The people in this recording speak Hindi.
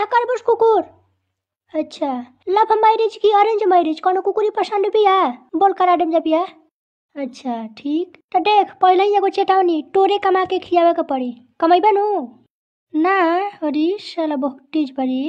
হ্যাঁ কারবস কুকুর अच्छा लव मैरिज की अरेंज मैरिज कोनो कुकुरी पसंद भी है बोल करा डेम जब अच्छा ठीक तो देख पहले ही एगो चेतावनी टोरे कमा के खियावे के पड़ी कमेबे नू ना हरी साला बहुत तेज बड़ी